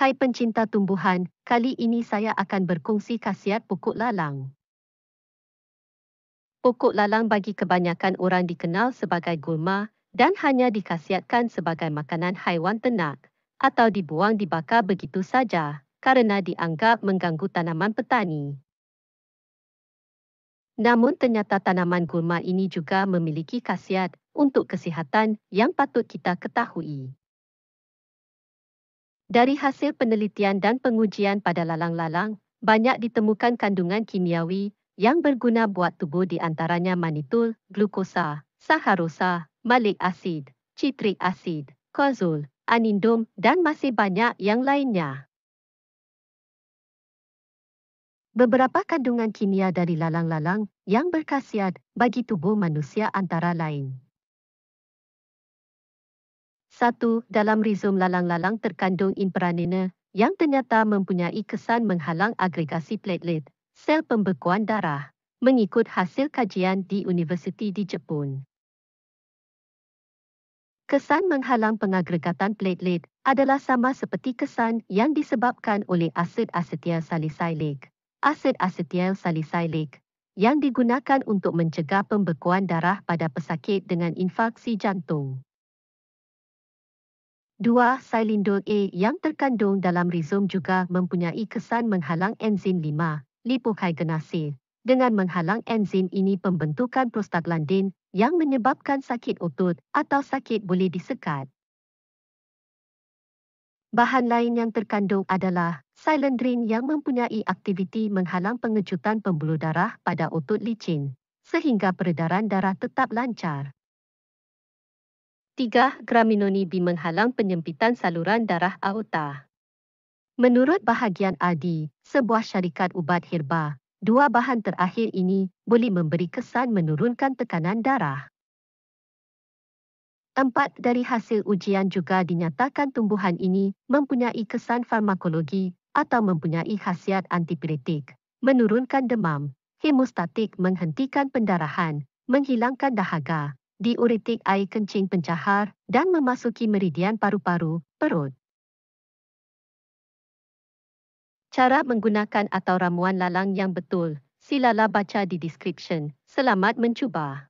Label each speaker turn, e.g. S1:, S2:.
S1: Hai pencinta tumbuhan, kali ini saya akan berkongsi khasiat pokok lalang. Pokok lalang bagi kebanyakan orang dikenal sebagai gulma dan hanya dikhasiatkan sebagai makanan haiwan ternak atau dibuang dibakar begitu saja karena dianggap mengganggu tanaman petani. Namun ternyata tanaman gulma ini juga memiliki khasiat untuk kesihatan yang patut kita ketahui. Dari hasil penelitian dan pengujian pada lalang-lalang, banyak ditemukan kandungan kimiawi yang berguna buat tubuh di antaranya manitul, glukosa, saharosa, malik asid, citric asid, kozul, anindum dan masih banyak yang lainnya. Beberapa kandungan kimia dari lalang-lalang yang berkhasiat bagi tubuh manusia antara lain. Satu, dalam rizom lalang-lalang terkandung impranina yang ternyata mempunyai kesan menghalang agregasi platelet, sel pembekuan darah, mengikut hasil kajian di universiti di Jepun. Kesan menghalang pengagregatan platelet adalah sama seperti kesan yang disebabkan oleh asid asetil salisilik. Asid asetil salisilik yang digunakan untuk mencegah pembekuan darah pada pesakit dengan infaksi jantung. Dua, silindol A yang terkandung dalam rizom juga mempunyai kesan menghalang enzim 5, lipokaigenase. Dengan menghalang enzim ini pembentukan prostaglandin yang menyebabkan sakit otot atau sakit boleh disekat. Bahan lain yang terkandung adalah silendrin yang mempunyai aktiviti menghalang pengecutan pembuluh darah pada otot licin, sehingga peredaran darah tetap lancar. 3, graminonibi menghalang penyempitan saluran darah aorta. Menurut bahagian Adi, sebuah syarikat ubat herba, dua bahan terakhir ini boleh memberi kesan menurunkan tekanan darah. Empat dari hasil ujian juga dinyatakan tumbuhan ini mempunyai kesan farmakologi atau mempunyai khasiat antipiretik, menurunkan demam, hemostatik menghentikan pendarahan, menghilangkan dahaga, diuretik air kencing pencahar dan memasuki meridian paru-paru, perut. Cara menggunakan atau ramuan lalang yang betul, silalah baca di description. Selamat mencuba.